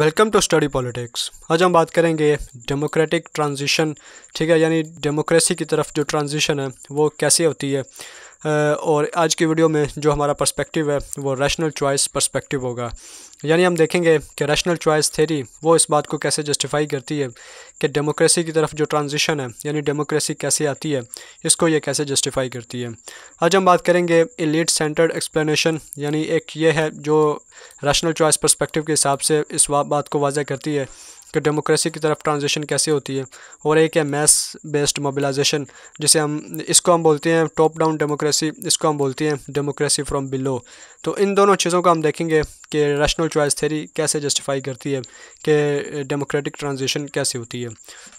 welcome to study politics आज हम बात करेंगे डेमोक्रेटिक ट्रांजिशन ठीक है यानी डेमोक्रेसी की तरफ जो ट्रांजिशन है वो कैसे होती है और आज की वीडियो में जो हमारा पर्सपेक्टिव है वो रैशनल चॉइस पर्सपेक्टिव होगा यानी हम देखेंगे कि रैशनल चॉइस थेरी वो इस बात को कैसे जस्टिफाई करती है कि डेमोक्रेसी की तरफ जो ट्रांजिशन है यानी डेमोक्रेसी कैसे आती है इसको ये कैसे जस्टिफाई करती है आज हम बात करेंगे लीड सेंटर्ड एक्सप्लेनेशन यानी एक ये है जो रैशनल चॉइस पर्सपेक्टिव के हिसाब से इस बात को वाजह करती है कि डेमोक्रेसी की तरफ ट्रांजिशन कैसे होती है और एक है मैस बेस्ड मोबिलाइजेशन जिसे हम इसको हम बोलते हैं टॉप डाउन डेमोक्रेसी इसको हम बोलते हैं डेमोक्रेसी फ्रॉम बिलो तो इन दोनों चीज़ों को हम देखेंगे कि रैशनल चॉइस थेरी कैसे जस्टिफाई करती है कि डेमोक्रेटिक ट्रांजिशन कैसे होती है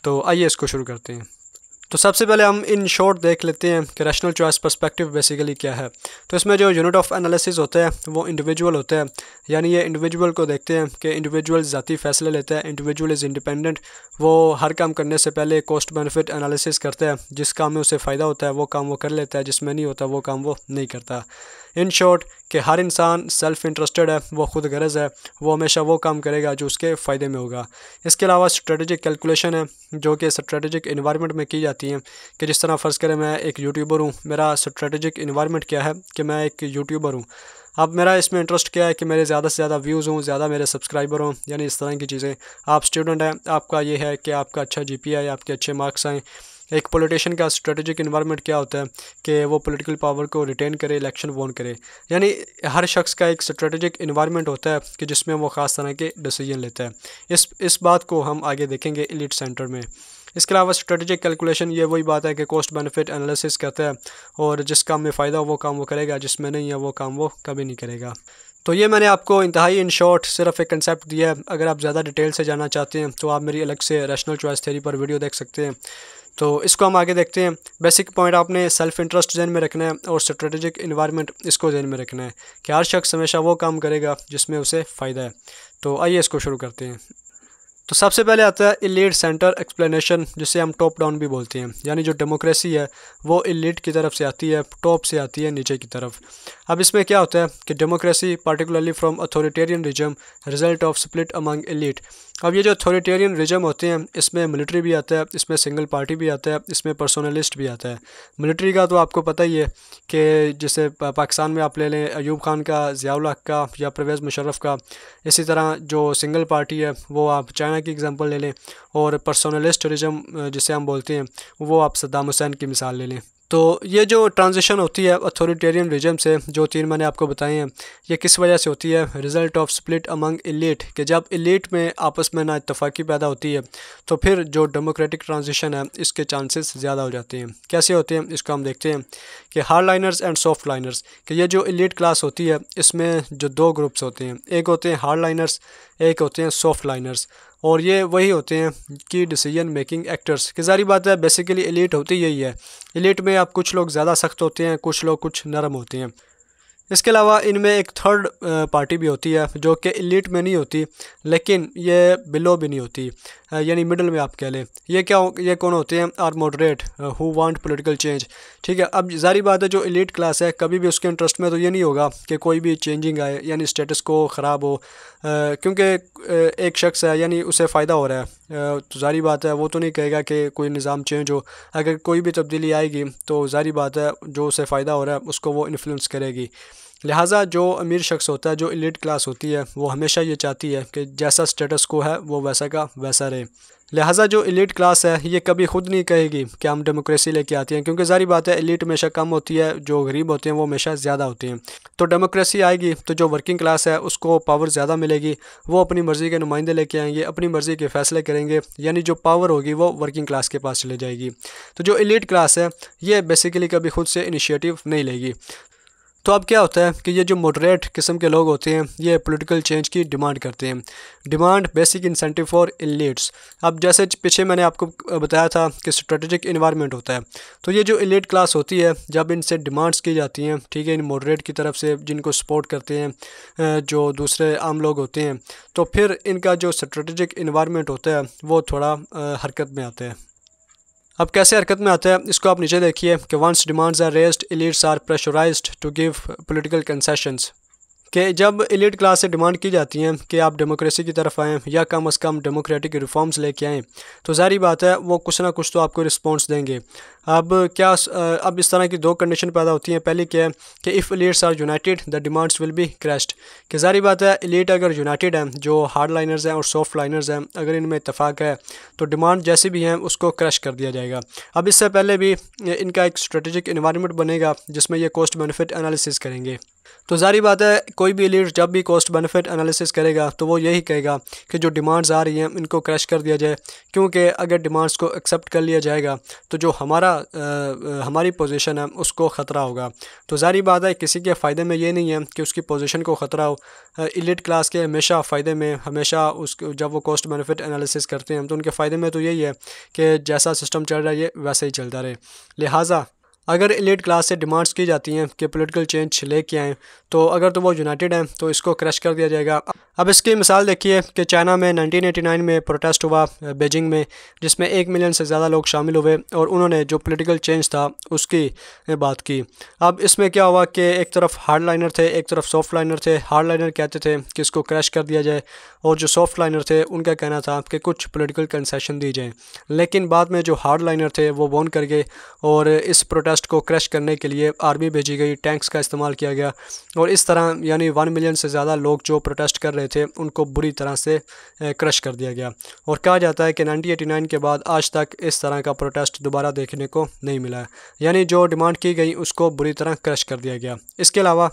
तो आइए इसको शुरू करते हैं तो सबसे पहले हम इन शॉर्ट देख लेते हैं कि रैशनल चॉइस पर्सपेक्टिव बेसिकली क्या है तो इसमें जो यूनिट ऑफ एनालिसिस होते हैं वो इंडिविजुअल होते हैं यानी ये इंडिविजुअल को देखते हैं कि इंडिविजुअल ज़ाती फैसले लेते हैं इंडिविजुअल इज़ इंडिपेंडेंट वो हर काम करने से पहले कॉस्ट बेनिफिट एनालिसिस करते हैं जिस काम में उसे फ़ायदा होता है वो काम वो कर लेता है जिसमें नहीं होता वो काम वो नहीं करता इन शॉर्ट कि हर इंसान सेल्फ इंटरेस्टेड है वो खुद गरज है वो हमेशा वो काम करेगा जो उसके फ़ायदे में होगा इसके अलावा स्ट्रेटजिक कैलकुलेशन है जो कि स्ट्रेटजिक इन्वायरमेंट में की जाती है कि जिस तरह फ़र्ज़ करें मैं एक यूट्यूबर हूँ मेरा स्ट्रेटजिक इन्वायरमेंट क्या है कि मैं एक यूट्यूबर हूँ अब मेरा इसमें इंटरेस्ट क्या है कि मेरे ज़्यादा से ज़्यादा व्यूज़ हों ज़्यादा मेरे सब्सक्राइबर हों यानी इस तरह की चीज़ें आप स्टूडेंट हैं आपका ये है कि आपका अच्छा जी पी आए आपके अच्छे मार्क्स आएँ एक पोलिटिशन का स्ट्रेटेजिक इन्वायरमेंट क्या होता है कि वो पॉलिटिकल पावर को रिटेन करे इलेक्शन वोन करे यानी हर शख्स का एक स्ट्रेटेजिक इन्वायरमेंट होता है कि जिसमें वो ख़ास तरह के डिसीजन लेता है इस इस बात को हम आगे देखेंगे इलिट सेंटर में इसके अलावा स्ट्रेटेजिक कैलकुलेशन ये वही बात है कि कॉस्ट बेनिफिट एनालिसिस कहते है और जिस काम में फ़ायदा हो वो काम वो करेगा जिसमें नहीं है वो काम वो कभी नहीं करेगा तो ये मैंने आपको इंतहाई इन शॉर्ट सिर्फ एक कंसेप्ट दिया है अगर आप ज़्यादा डिटेल से जानना चाहते हैं तो आप मेरी अलग से रैशनल चॉइस थेरी पर वीडियो देख सकते हैं तो इसको हम आगे देखते हैं बेसिक पॉइंट आपने सेल्फ इंटरेस्ट जहन में रखना है और स्ट्रेटेजिक इन्वायरमेंट इसको जहन में रखना है कि हर शख्स हमेशा वो काम करेगा जिसमें उसे फ़ायदा है तो आइए इसको शुरू करते हैं तो सबसे पहले आता है इलीड सेंटर एक्सप्लेनेशन जिसे हम टॉप डाउन भी बोलते हैं यानी जो डेमोक्रेसी है वो इलीड की तरफ से आती है टॉप से आती है नीचे की तरफ अब इसमें क्या होता है कि democracy particularly from authoritarian regime result of split among elite अब ये जो अथॉरिटेरियन रिजम होते हैं इसमें मिलिट्री भी आता है इसमें सिंगल पार्टी भी आता है इसमें पर्सनलिस्ट भी आता है मिलिट्री का तो आपको पता ही है कि जैसे पाकिस्तान में आप ले लें अयूब खान का ज़ियाउल का या परवेज़ मुशर्रफ का इसी तरह जो सिंगल पार्टी है वो आप चाइना की एग्ज़ाम्पल ले लें और पर्सनलिस्ट रिजम जिसे हम बोलते हैं वो आप सद्दाम हुसैन की मिसाल ले लें तो ये जो ट्रांजिशन होती है अथॉरिटेरियन रिजम से जो तीन मैंने आपको बताए हैं ये किस वजह से होती है result of split among elite कि जब इलीट में आपस में ना इतफाक़ी पैदा होती है तो फिर जो डेमोक्रेटिक ट्रांजिशन है इसके चांसेस ज़्यादा हो जाते हैं कैसे होते हैं इसको हम देखते हैं कि hard liners and soft liners कि ये जो इलीट क्लास होती है इसमें जो दो ग्रुप्स होते हैं एक होते हैं हार्ड लाइनर्स एक होते हैं सॉफ्ट लाइनर्स और ये वही होते हैं कि डिसीजन मेकिंग एक्टर्स की सारी बात है बेसिकली एलिट होती यही है एलिट में आप कुछ लोग ज़्यादा सख्त होते हैं कुछ लोग कुछ नरम होते हैं इसके अलावा इनमें एक थर्ड पार्टी भी होती है जो कि एलिट में नहीं होती लेकिन ये बिलो भी नहीं होती यानी मिडल में आप कह लें ये क्या ये कौन होते हैं are moderate who want political change ठीक है अब जारी बात है जो एलिट क्लास है कभी भी उसके इंटरेस्ट में तो ये नहीं होगा कि कोई भी चेंजिंग आए यानी स्टेटस को ख़राब हो क्योंकि एक शख्स है यानी उसे फ़ायदा हो रहा है तो जारी बात है वो तो नहीं कहेगा कि कोई निज़ाम चेंज हो अगर कोई भी तब्दीली आएगी तो जारी बात है जो उसे फ़ायदा हो रहा है उसको वो इन्फ्लुंस करेगी लिहाजा जो अमीर शख्स होता है जो इलीट क्लास होती है वो हमेशा ये चाहती है कि जैसा स्टेटस को है वो वैसा का वैसा रहे लिहाजा जो इलीट क्लास है ये कभी ख़ुद नहीं कहेगी कि हम डेमोक्रेसी लेके आती हैं क्योंकि जारी बात है एलिट हमेशा कम होती है जो गरीब होते हैं वो हमेशा ज़्यादा होती हैं तो डेमोक्रेसी आएगी तो जो वर्किंग क्लास है उसको पावर ज़्यादा मिलेगी वो अपनी मर्ज़ी के नुमाइंदे लेके आएंगे अपनी मर्ज़ी के फ़ैसले करेंगे यानी जो पावर होगी वो वर्किंग क्लास के पास चले जाएगी तो जो इलीट क्लास है ये बेसिकली कभी खुद से इनिशिएटिव नहीं लेगी तो अब क्या होता है कि ये जो मोडरेट किस्म के लोग होते हैं ये पॉलिटिकल चेंज की डिमांड करते हैं demand basic incentive for elites अब जैसे पीछे मैंने आपको बताया था कि स्ट्रेटेजिक इन्वायरमेंट होता है तो ये जो इलीट क्लास होती है जब इनसे डिमांड्स की जाती हैं ठीक है इन मोडरेट की तरफ से जिनको सपोर्ट करते हैं जो दूसरे आम लोग होते हैं तो फिर इनका जो स्ट्रेटेजिक इन्वायरमेंट होता है वो थोड़ा हरकत में आता है अब कैसे हरकत में आता है इसको आप नीचे देखिए कि once demands are raised elites are pressurised to give political concessions कि जब एलिट क्लास से डिमांड की जाती है कि आप डेमोक्रेसी की तरफ आएँ या कम अज़ कम डेमोक्रेटिक रिफॉर्म्स लेके आएँ तो ज़ाहरी बात है वो कुछ ना कुछ तो आपको रिस्पॉन्स देंगे अब क्या अब इस तरह की दो कंडीशन पैदा होती हैं पहली क्या है कि if elites are united the demands will be crushed कि ज़ाहरी बात है एलिट अगर यूनाइटेड हैं जो हार्ड लाइनर्स हैं और सॉफ्ट लाइनर्स हैं अगर इनमें इतफाक़ है तो डिमांड जैसी भी हैं उसको क्रैश कर दिया जाएगा अब इससे पहले भी इनका एक स्ट्रेटेजिक इन्वायरमेंट बनेगा जिसमें ये कॉस्ट बेनिफिट एनालिसिस करेंगे तो ज़ारी बात है कोई भी लीड जब भी कॉस्ट बेनिफिट एनालिसिस करेगा तो वो यही कहेगा कि जो डिमांड्स आ रही हैं इनको क्रश कर दिया जाए क्योंकि अगर डिमांड्स को एक्सेप्ट कर लिया जाएगा तो जो हमारा आ, हमारी पोजीशन है उसको ख़तरा होगा तो ज़ारी बात है किसी के फ़ायदे में ये नहीं है कि उसकी पोजीशन को ख़तरा हो इलिट क्लास के हमेशा फ़ायदे में हमेशा उस जब वो कॉस्ट बेनिफिट एनालिसिस करते हैं तो उनके फ़ायदे में तो यही है कि जैसा सिस्टम चल रहा है ये वैसे ही चलता रहे लिहाजा अगर एलिट क्लास से डिमांड्स की जाती हैं कि पोलिटिकल चेंज लेके आएँ तो अगर तो वो यूनाइटेड हैं तो इसको क्रश कर दिया जाएगा अब इसकी मिसाल देखिए कि चाइना में 1989 में प्रोटेस्ट हुआ बेजिंग में जिसमें एक मिलियन से ज़्यादा लोग शामिल हुए और उन्होंने जो पॉलिटिकल चेंज था उसकी बात की अब इसमें क्या हुआ कि एक तरफ हार्ड लाइनर थे एक तरफ सॉफ्ट लाइनर थे हार्ड लाइनर कहते थे कि इसको क्रैश कर दिया जाए और जो सॉफ्ट लाइनर थे उनका कहना था कि कुछ पोलिटिकल कंसेशन दी जाएँ लेकिन बाद में जो हार्ड लाइनर थे वो बोन कर गए और इस प्रोटेस्ट को क्रैश करने के लिए आर्मी भेजी गई टैंक्स का इस्तेमाल किया गया और इस तरह यानी वन मिलियन से ज़्यादा लोग जो प्रोटेस्ट कर रहे रहे थे उनको बुरी तरह से क्रश कर दिया गया और कहा जाता है कि 1989 के बाद आज तक इस तरह का प्रोटेस्ट दोबारा देखने को नहीं मिला यानी जो डिमांड की गई उसको बुरी तरह क्रश कर दिया गया इसके अलावा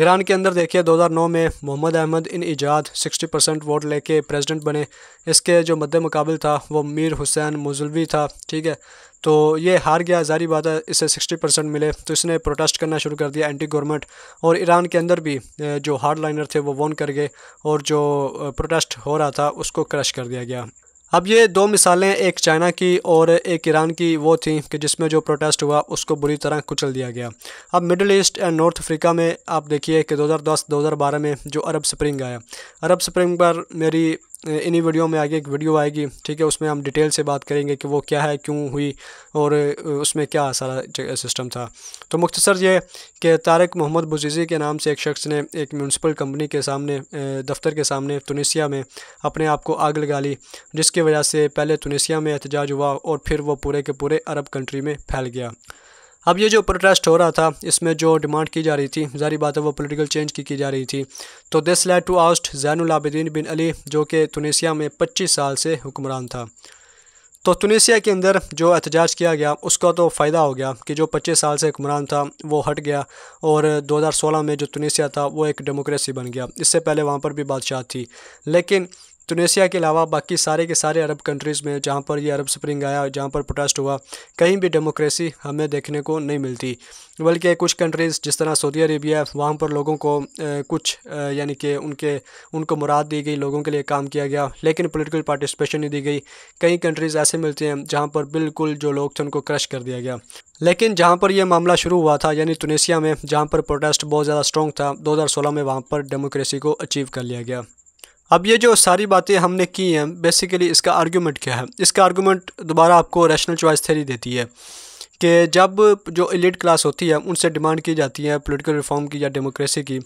ईरान के अंदर देखिए 2009 में मोहम्मद अहमद इन इजाद 60 परसेंट वोट लेके प्रेसिडेंट बने इसके जो मद्द मुकाबल था वो मीर हुसैन मुजलवी था ठीक है तो ये हार गया जारी बात है इसे 60 परसेंट मिले तो इसने प्रोटेस्ट करना शुरू कर दिया एंटी गवर्नमेंट और ईरान के अंदर भी जो हार्ड लाइनर थे वो वॉन कर गए और जो प्रोटेस्ट हो रहा था उसको क्रश कर दिया गया अब ये दो मिसालें एक चाइना की और एक ईरान की वो थी कि जिसमें जो प्रोटेस्ट हुआ उसको बुरी तरह कुचल दिया गया अब Middle East and North Africa में आप देखिए कि 2010-2012 में जो अरब स्प्रिंग आया अरब स्प्रिंग पर मेरी इन्हीं वीडियो में आगे एक वीडियो आएगी ठीक है उसमें हम डिटेल से बात करेंगे कि वो क्या है क्यों हुई और उसमें क्या सारा सिस्टम था तो मुख्तसर ये कि तारक मोहम्मद बुजीज़ी के नाम से एक शख्स ने एक म्यूनसिपल कंपनी के सामने दफ्तर के सामने तुनिसिया में अपने आप को आग लगा ली जिसकी वजह से पहले तुनिसिया में एहतजाज हुआ और फिर वो पूरे के पूरे अरब कंट्री में फैल गया अब ये जो प्रोटेस्ट हो रहा था इसमें जो डिमांड की जा रही थी जारी बात है वो पोलिटिकल चेंज की की जा रही थी तो this led to oust Zainul Ben Ali जो कि तुनिसिया में पच्चीस साल से हुक्मरान था तो तुनिसिया के अंदर जो एहतजाज किया गया उसका तो फ़ायदा हो गया कि जो 25 साल से हुक्मरान था वो हट गया और 2016 में जो तुनिसिया था वो एक डेमोक्रेसी बन गया इससे पहले वहाँ पर भी बादशाह थी लेकिन तुनेसिया के अलावा बाकी सारे के सारे अरब कंट्रीज़ में जहाँ पर ये अरब स्प्रिंग आया जहाँ पर प्रोटेस्ट हुआ कहीं भी डेमोक्रेसी हमें देखने को नहीं मिलती बल्कि कुछ कंट्रीज़ जिस तरह सऊदी अरेबिया वहाँ पर लोगों को कुछ यानी कि उनके उनको मुराद दी गई लोगों के लिए काम किया गया लेकिन पोलिटिकल पार्टिसिपेशन नहीं दी गई कई कंट्रीज़ ऐसे मिलते हैं जहाँ पर बिल्कुल जो लोग थे उनको क्रश कर दिया गया लेकिन जहाँ पर यह मामला शुरू हुआ था यानी तुनेसिया में जहाँ पर प्रोटेस्ट बहुत ज़्यादा स्ट्रॉन्ग था दो में वहाँ पर डेमोक्रेसी को अचीव कर लिया गया अब ये जो सारी बातें हमने की हैं बेसिकली इसका आर्ग्यूमेंट क्या है इसका आर्ग्यूमेंट दोबारा आपको रैशनल चॉइस थेरी देती है कि जब जो एलिट क्लास होती है उनसे डिमांड की जाती है पॉलिटिकल रिफॉर्म की या डेमोक्रेसी की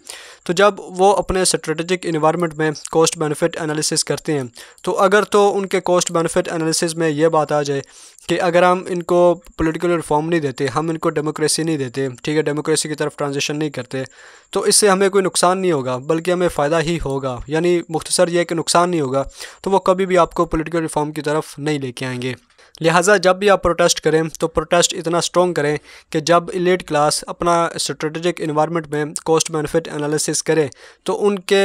तो जब वो अपने स्ट्रेटजिक इन्वायरमेंट में कॉस्ट बेनिफिट एनालिसिस करते हैं तो अगर तो उनके कॉस्ट बेनिफिट एनालिसिस में ये बात आ जाए कि अगर हम इनको पॉलिटिकल रिफॉर्म नहीं देते हम इनको डेमोक्रेसी नहीं देते ठीक है डेमोक्रेसी की तरफ ट्रांजेक्शन नहीं करते तो इससे हमें कोई नुकसान नहीं होगा बल्कि हमें फ़ायदा ही होगा यानी मुख्तसर यह कि नुकसान नहीं होगा तो वो कभी भी आपको पोलिटिकल रिफॉर्म की तरफ नहीं लेके आएंगे लिहाजा जब भी आप प्रोटेस्ट करें तो प्रोटेस्ट इतना स्ट्रॉन्ग करें कि जब एलिट क्लास अपना स्ट्रेटजिक इन्वायरमेंट में कॉस्ट बेनिफिट एनालिसिस करे तो उनके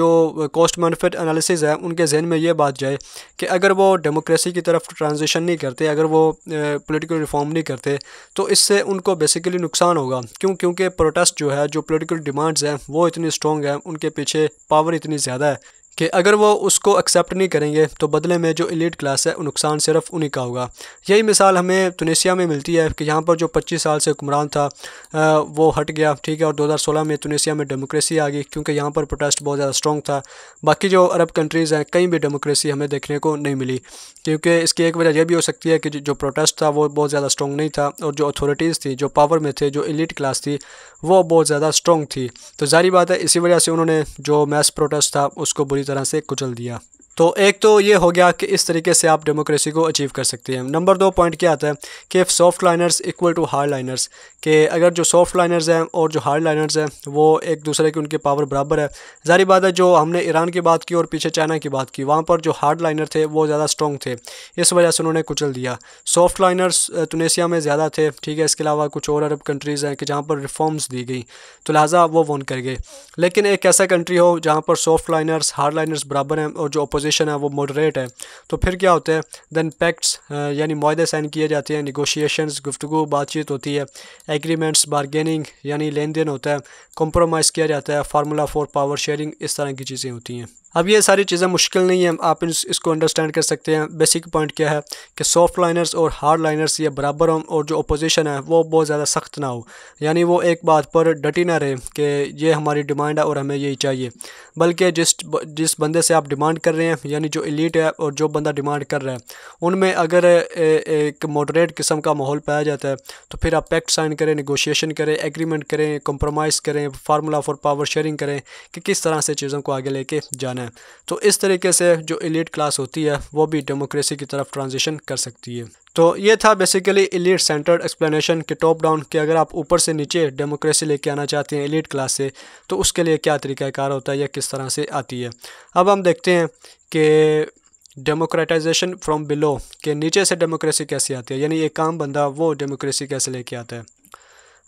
जो कॉस्ट बेनिफिट एनालिसिस है उनके जहन में ये बात जाए कि अगर वो डेमोक्रेसी की तरफ ट्रांजिशन नहीं करते अगर वो पोलिटिकल रिफॉर्म नहीं करते तो इससे उनको बेसिकली नुकसान होगा क्यों क्योंकि प्रोटेस्ट जो है जो पोलिटिकल डिमांड्स हैं वो इतनी स्ट्रॉन्ग है उनके पीछे पावर इतनी ज़्यादा है कि अगर वो उसको एक्सेप्ट नहीं करेंगे तो बदले में जो इलीट क्लास है नुकसान सिर्फ उन्हीं का होगा यही मिसाल हमें तुनिसिया में मिलती है कि यहाँ पर जो 25 साल से हुक्मरान था आ, वो हट गया ठीक है और 2016 में तुनिसिया में डेमोक्रेसी आ गई क्योंकि यहाँ पर प्रोटेस्ट बहुत ज़्यादा स्ट्रॉन्ग था बाकी जो अरब कंट्रीज़ हैं कहीं भी डेमोक्रेसी हमें देखने को नहीं मिली क्योंकि इसकी एक वजह यह भी हो सकती है कि जो प्रोटेस्ट था वो बहुत ज़्यादा स्ट्रॉन्ग नहीं था और जो अथॉरिटीज़ थी जो पावर में थे जो इलीट क्लास थी वो बहुत ज़्यादा स्ट्रॉन्ग थी तो जारी बात है इसी वजह से उन्होंने जो मैस प्रोटेस्ट था उसको बुरी तरह से कुचल दिया तो एक तो ये हो गया कि इस तरीके से आप डेमोक्रेसी को अचीव कर सकते हैं नंबर दो पॉइंट क्या आता है कि soft liners equal to hard liners के अगर जो सॉफ्ट लाइनर्स हैं और जो हार्ड लाइनर्स हैं वो एक दूसरे की उनकी पावर बराबर है जारी बात है जो हमने ईरान की बात की और पीछे चाइना की बात की वहाँ पर जो हार्ड लाइनर थे वो ज़्यादा स्ट्रॉग थे इस वजह से उन्होंने कुचल दिया सॉफ्ट लाइनर्स तुनेसिया में ज़्यादा थे ठीक है इसके अलावा कुछ और अरब कंट्रीज़ हैं कि जहाँ पर रिफॉर्म्स दी गई तो लिहाजा वो वन कर गए लेकिन एक ऐसा कंट्री हो जहाँ पर सॉफ्ट लाइनर्स हार्ड लाइनर्स बराबर हैं और जो अपोजिट पोजीशन है वो मॉडरेट है तो फिर क्या होता है देन पैक्ट्स यानी माहे साइन किए जाते हैं निगोशिएशंस गुफ्तु बातचीत होती है एग्रीमेंट्स बारगेनिंग यानी लेन देन होता है कॉम्प्रोमाइज़ किया जाता है फार्मूला फॉर पावर शेयरिंग इस तरह की चीज़ें होती हैं अब ये सारी चीज़ें मुश्किल नहीं है आप इस, इसको अंडरस्टैंड कर सकते हैं बेसिक पॉइंट क्या है कि सॉफ्ट लाइनर्स और हार्ड लाइनर्स ये बराबर हों और जो अपोजिशन है वो बहुत ज़्यादा सख्त ना हो यानी वो एक बात पर डटी ना रहे कि ये हमारी डिमांड है और हमें यही चाहिए बल्कि जिस जिस बंदे से आप डिमांड कर रहे हैं यानी जो इलीट है और जो बंदा डिमांड कर रहा है उनमें अगर एक मॉडरेट किस्म का माहौल पाया जाता है तो फिर आप पैक्ट साइन करें निगोशिएशन करें एग्रीमेंट करें कम्प्रोमाइज़ करें फार्मूला फॉर पावर शेयरिंग करें कि किस तरह से चीज़ों को आगे लेके जाना बने तो इस तरीके से जो एलिट क्लास होती है वो भी डेमोक्रेसी की तरफ ट्रांजिशन कर सकती है तो ये था बेसिकली इलीट सेंटर्ड एक्सप्लेनेशन के टॉप डाउन कि अगर आप ऊपर से नीचे डेमोक्रेसी लेके आना चाहते हैं एलिट क्लास से तो उसके लिए क्या तरीक़ाकार होता है या किस तरह से आती है अब हम देखते हैं कि डेमोक्रेटाइजेशन फ्रॉम बिलो के नीचे से डेमोक्रेसी कैसे आती है यानी एक आम बंदा वो डेमोक्रेसी कैसे लेके आता है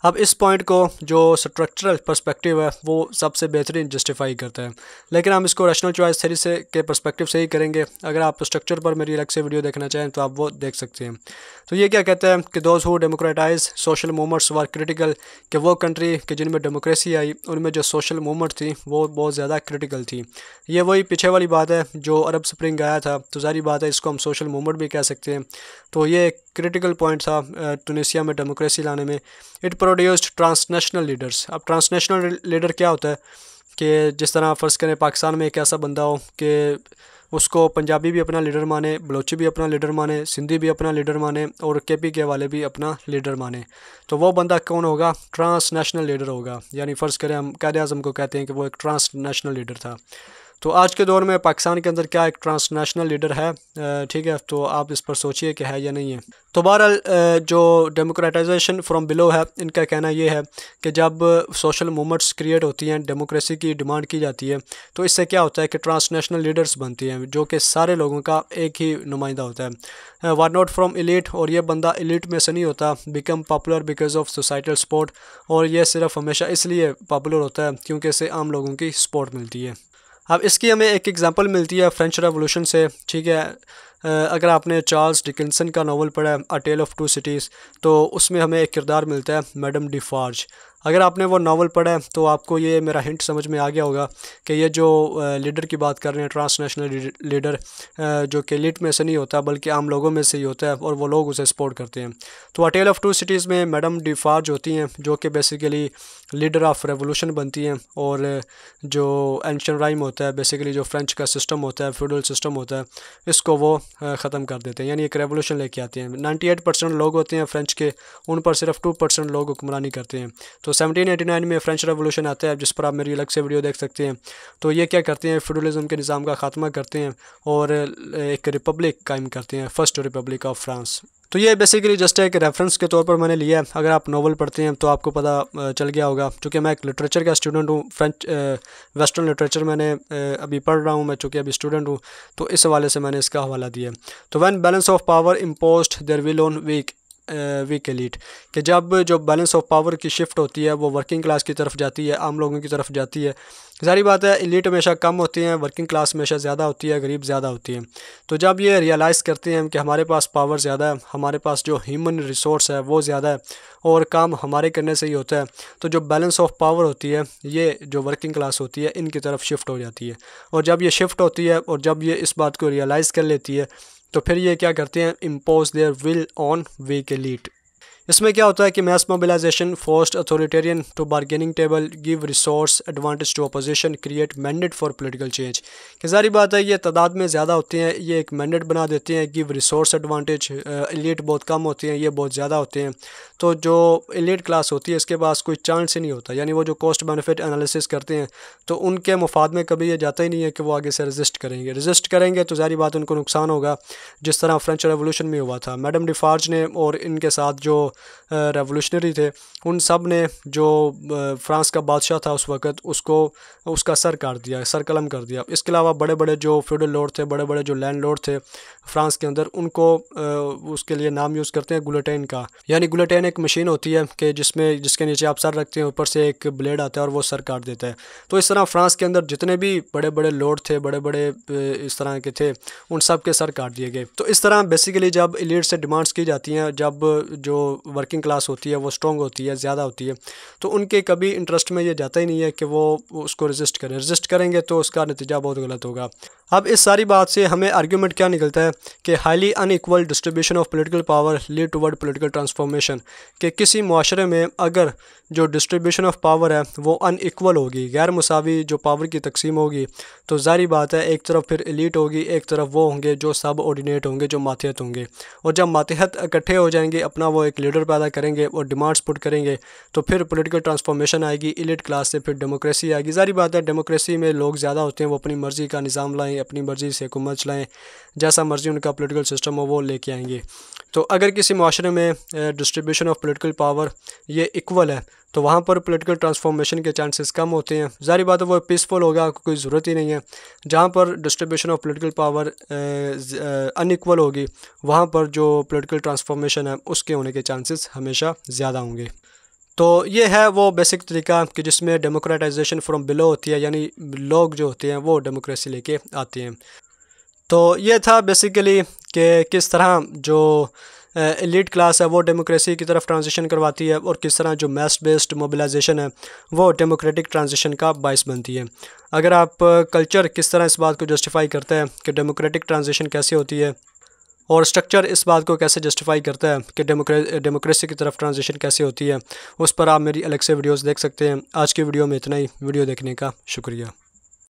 अब इस पॉइंट को जो स्ट्रक्चरल पर्सपेक्टिव है वो सबसे बेहतरीन जस्टिफाई करता है लेकिन हम इसको रैशनल चॉइस थेरी से के पर्सपेक्टिव से ही करेंगे अगर आप स्ट्रक्चर पर मेरी अलग से वीडियो देखना चाहें तो आप वो देख सकते हैं तो ये क्या कहते हैं कि those who democratise social movements were critical कि वो कंट्री के जिनमें डेमोक्रेसी आई उनमें जो सोशल मूवमेंट थी वो बहुत ज़्यादा क्रिटिकल थी ये वही पीछे वाली बात है जो अरब स्प्रिंग आया था तो जारी बात है इसको हम सोशल मूवमेंट भी कह सकते हैं तो ये क्रिटिकल पॉइंट था टूनिसिया में डेमोक्रेसी लाने में इट पर प्रोड्यूस्ड ट्रांसनेशनल लीडर्स अब ट्रांसनेशनल लीडर क्या होता है कि जिस तरह फ़र्ज़ करें पाकिस्तान में एक ऐसा बंदा हो कि उसको पंजाबी भी अपना लीडर माने बलोची भी अपना लीडर माने सिंधी भी अपना लीडर माने और के पी के वाले भी अपना लीडर माने तो वो बंदा कौन होगा ट्रांसनेशनल लीडर होगा यानी फ़र्ज़ करें हम कैद अज़म को कहते हैं कि वो एक ट्रांसनेशनल लीडर था तो आज के दौर में पाकिस्तान के अंदर क्या एक ट्रांसनेशनल लीडर है ठीक है तो आप इस पर सोचिए कि है या नहीं है तो बहरहाल जो डेमोक्रेटाइजेशन फ्रॉम बिलो है इनका कहना यह है कि जब सोशल मूवमेंट्स क्रिएट होती हैं डेमोक्रेसी की डिमांड की जाती है तो इससे क्या होता है कि ट्रांसनेशनल लीडर्स बनती हैं जो कि सारे लोगों का एक ही नुमाइंदा होता है वार नॉट फ्रॉम इलीट और ये बंदा इलीट में से नहीं होता become popular because of societal support और यह सिर्फ हमेशा इसलिए पॉपुलर होता है क्योंकि इसे आम लोगों की सपोर्ट मिलती है अब इसकी हमें एक एग्जांपल मिलती है फ्रेंच रेवोल्यूशन से ठीक है अगर आपने चार्ल्स डिकिंसन का नावल पढ़ा है a tale of two cities तो उसमें हमें एक किरदार मिलता है मैडम डिफार्ज अगर आपने वो नावल पढ़ा है तो आपको ये मेरा हिंट समझ में आ गया होगा कि ये जो लीडर की बात कर रहे हैं ट्रांसनेशनल लीडर जो कि लिट में से नहीं होता बल्कि आम लोगों में से ही होता है और वो लोग उसे सपोर्ट करते हैं तो अटेल ऑफ़ टू सिटीज़ में मैडम डिफार्ज होती हैं जो कि बेसिकली लीडर ऑफ रेवोल्यूशन बनती हैं और जो एंशन राइम होता है बेसिकली जो फ्रेंच का सिस्टम होता है फ्यूडल सिस्टम होता है इसको वो ख़त्म कर देते हैं यानी एक रेवोलूशन लेके आते हैं 98 परसेंट लोग होते हैं फ्रेंच के उन पर सिर्फ 2 परसेंट लोग हुक्मरानी करते हैं तो 1789 में फ्रेंच रेवोल्यूशन आता है जिस पर आप मेरी अलग से वीडियो देख सकते हैं तो ये क्या करते हैं फ्यूडलिज़म के निज़ाम का खात्मा करते हैं और एक रिपब्लिक कायम करते हैं फर्स्ट रिपब्लिक ऑफ फ्रांस तो ये बेसिकली जस्ट एक रेफरेंस के तौर पर मैंने लिया है अगर आप नावल पढ़ते हैं तो आपको पता चल गया होगा चूँकि मैं एक लिटरेचर का स्टूडेंट हूँ फ्रेंच वेस्टर्न लिटरेचर मैंने अभी पढ़ रहा हूँ मैं चूँकि अभी स्टूडेंट हूँ तो इस हवाले से मैंने इसका हवाला दिया तो when balance of power imposed their will on weak weak elite कि जब जो बैलेंस ऑफ पावर की शिफ्ट होती है वो वर्किंग क्लास की तरफ जाती है आम लोगों की तरफ जाती है जारी बात है इलीट हमेशा कम होती हैं वर्किंग क्लास हमेशा ज़्यादा होती है गरीब ज़्यादा होती है तो जब ये रियलाइज़ करते हैं कि हमारे पास पावर ज़्यादा है हमारे पास जो ह्यूमन रिसोर्स है वो ज़्यादा है और काम हमारे करने से ही होता है तो जो बैलेंस ऑफ पावर होती है ये जो वर्किंग क्लास होती है इनकी तरफ शिफ्ट हो जाती है और जब ये शिफ्ट होती है और जब ये इस बात को रियलाइज़ कर लेती है तो फिर ये क्या करते हैं impose their will on weak के लीड इसमें क्या होता है कि mass mobilisation forced authoritarian to bargaining table give resource advantage to opposition create mandate for political change कि जारी बात है ये तादाद में ज़्यादा होती हैं ये एक मैंडेट बना देते हैं गिव रिसोर्स एडवांटेज एलिट बहुत कम होती हैं ये बहुत ज़्यादा होते हैं तो जो एलिट क्लास होती है इसके पास कोई चांस ही नहीं होता यानी वो जो कॉस्ट बेनिफिट एनालिसिस करते हैं तो उनके मुफाद में कभी ये जाता ही नहीं है कि वो आगे से रजिस्ट करेंगे रजिस्ट करेंगे तो जारी बात उनको नुकसान होगा जिस तरह फ्रेंच रेवोल्यूशन में हुआ था मैडम डिफार्ज ने और इनके साथ जो रेवोल्यूशनरी थे उन सब ने जो फ्रांस का बादशाह था उस वक़्त उसको उसका सर काट दिया सर कलम कर दिया इसके अलावा बड़े बड़े जो फ्यूडल लॉर्ड थे बड़े बड़े जो लैंड लॉर्ड थे फ्रांस के अंदर उनको उसके लिए नाम यूज़ करते हैं गुलेटेन का यानी गुलेटेन एक मशीन होती है कि जिसमें जिसके नीचे आप सर रखते हैं ऊपर से एक ब्लेड आता है और वो सर काट देता है तो इस तरह फ्रांस के अंदर जितने भी बड़े बड़े लॉर्ड थे बड़े बड़े इस तरह के थे उन सब के सर काट दिए गए तो इस तरह बेसिकली जब एलिट से डिमांड्स की जाती हैं जब जो वर्किंग क्लास होती है वो स्ट्रॉन्ग होती है ज़्यादा होती है तो उनके कभी इंटरेस्ट में ये जाता ही नहीं है कि वो उसको रजिस्ट करें रजिस्ट करेंगे तो उसका नतीजा बहुत गलत होगा अब इस सारी बात से हमें आर्ग्यूमेंट क्या निकलता है कि highly unequal distribution of political power lead toward political transformation कि किसी माशरे में अगर जो डिस्ट्रीब्यूशन ऑफ पावर है वो एकवल होगी गैर मुसावी जो पावर की तकसीम होगी तो जारी बात है एक तरफ फिर एलिट होगी एक तरफ वो होंगे जो सब ऑर्डिनेट होंगे जो मातहत होंगे और जब मातहत इकट्ठे हो जाएंगे अपना वो एक लीडर पैदा करेंगे और डिमांड्स पुट करेंगे तो फिर पोलिटिकल ट्रांसफॉर्मेशन आएगी इलिट क्लास से फिर डेमोक्रेसी आएगी जारी बात है डेमोक्रेसी में लोग ज़्यादा होते हैं वो अपनी मर्ज़ी का निज़ाम लाएँ अपनी मर्ज़ी से हुकूमत चलाएँ जैसा मर्ज़ी उनका पोलिटिकल सिस्टम हो वो लेके आएंगे तो अगर किसी माशरे में डिस्ट्रीब्यूशन ऑफ पोलिटिकल पावर ये इक्वल है तो वहाँ पर पोलिटिकल ट्रांसफॉर्मेशन के चांसेस कम होते हैं जारी बात है वो पीसफुल होगा कोई ज़रूरत ही नहीं है जहाँ पर distribution of political power unequal होगी वहाँ पर जो पोलिटिकल ट्रांसफॉर्मेशन है उसके होने के चांसेस हमेशा ज़्यादा होंगे तो ये है वो बेसिक तरीका कि जिसमें डेमोक्रेटाइजेशन फ्रॉम बिलो होती है यानी लोग जो होते हैं वो डेमोक्रेसी लेके आते हैं तो ये था बेसिकली कि किस तरह जो एलिट क्लास है वो डेमोक्रेसी की तरफ ट्रांजिशन करवाती है और किस तरह जो मैस बेस्ड मोबिलाइजेशन है वो डेमोक्रेटिक ट्रांजिशन का बायस बनती है अगर आप कल्चर किस तरह इस बात को जस्टिफाई करता है कि डेमोक्रेटिक ट्रांजिशन कैसे होती है और स्ट्रक्चर इस बात को कैसे जस्टिफाई करता है कि डेमोक्रे डेमोक्रेसी की तरफ ट्रांजिशन कैसे होती है उस पर आप मेरी अलग से वीडियोज़ देख सकते हैं आज की वीडियो में इतना ही वीडियो देखने का शुक्रिया